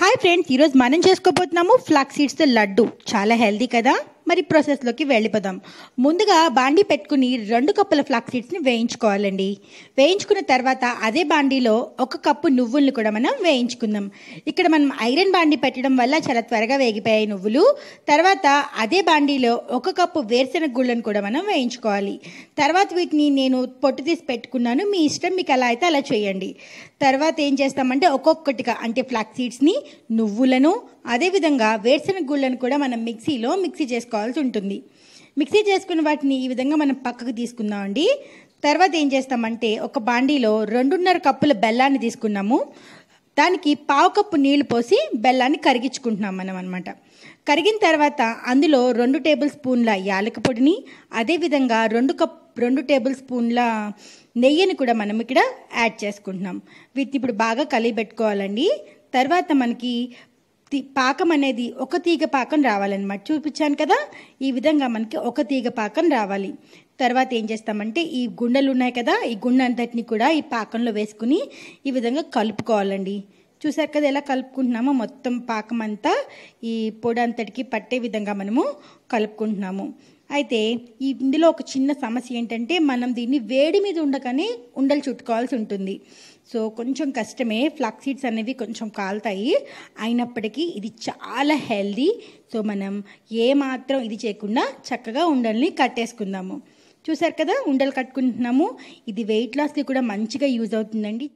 hi friends ఈరోజు మనం చేసుకోబోతున్నాము flaxseeds laddu చాలా హెల్దీ కదా మరి ప్రాసెస్లోకి వెళ్ళిపోదాం ముందుగా బాండి పెట్టుకుని రెండు కప్పుల ఫ్లాక్ సీడ్స్ని వేయించుకోవాలండి వేయించుకున్న తర్వాత అదే బాండీలో ఒక కప్పు నువ్వుల్ని కూడా మనం వేయించుకుందాం ఇక్కడ మనం ఐరన్ బాండీ పెట్టడం వల్ల చాలా త్వరగా వేగిపోయాయి నువ్వులు తర్వాత అదే బాండీలో ఒక కప్పు వేరుశెనగ గుళ్ళను కూడా మనం వేయించుకోవాలి తర్వాత వీటిని నేను పొట్టు తీసి పెట్టుకున్నాను మీ ఇష్టం మీకు ఎలా అయితే అలా చేయండి తర్వాత ఏం చేస్తామంటే ఒక్కొక్కటిగా అంటే ఫ్లాక్ సీడ్స్ని నువ్వులను అదేవిధంగా వేరుశనగ గుళ్ళను కూడా మనం మిక్సీలో మిక్సీ చేసుకోవాల్సి ఉంటుంది మిక్సీ చేసుకున్న వాటిని ఈ విధంగా మనం పక్కకు తీసుకుందామండి తర్వాత ఏం చేస్తామంటే ఒక బాండీలో రెండున్నర కప్పుల బెల్లాన్ని తీసుకున్నాము దానికి పావు కప్పు నీళ్లు పోసి బెల్లాన్ని కరిగించుకుంటున్నాం మనం అనమాట కరిగిన తర్వాత అందులో రెండు టేబుల్ స్పూన్ల యాలక పొడిని అదేవిధంగా రెండు కప్ రెండు టేబుల్ స్పూన్ల నెయ్యిని కూడా మనం ఇక్కడ యాడ్ చేసుకుంటున్నాం వీటిని ఇప్పుడు బాగా పెట్టుకోవాలండి తర్వాత మనకి పాకం అనేది ఒక తీగ పాకం రావాలన్నమాట చూపించాను కదా ఈ విధంగా మనకి ఒక తీగ పాకం రావాలి తర్వాత ఏం చేస్తామంటే ఈ గుండెలు ఉన్నాయి కదా ఈ గుండె అంతటిని కూడా ఈ పాకంలో వేసుకుని ఈ విధంగా కలుపుకోవాలండి చూసారు కదా ఎలా కలుపుకుంటున్నామో మొత్తం పాకం అంతా ఈ పొడి అంతటికి పట్టే విధంగా మనము కలుపుకుంటున్నాము అయితే ఇందులో ఒక చిన్న సమస్య ఏంటంటే మనం దీన్ని వేడి మీద ఉండకనే ఉండలు చుట్టుకోవాల్సి ఉంటుంది సో కొంచెం కష్టమే ఫ్లాక్ సీడ్స్ అనేవి కొంచెం కాలుతాయి అయినప్పటికీ ఇది చాలా హెల్దీ సో మనం ఏమాత్రం ఇది చేయకుండా చక్కగా ఉండల్ని కట్టేసుకుందాము చూసారు కదా ఉండలు కట్టుకుంటున్నాము ఇది వెయిట్ లాస్కి కూడా మంచిగా యూజ్ అవుతుందండి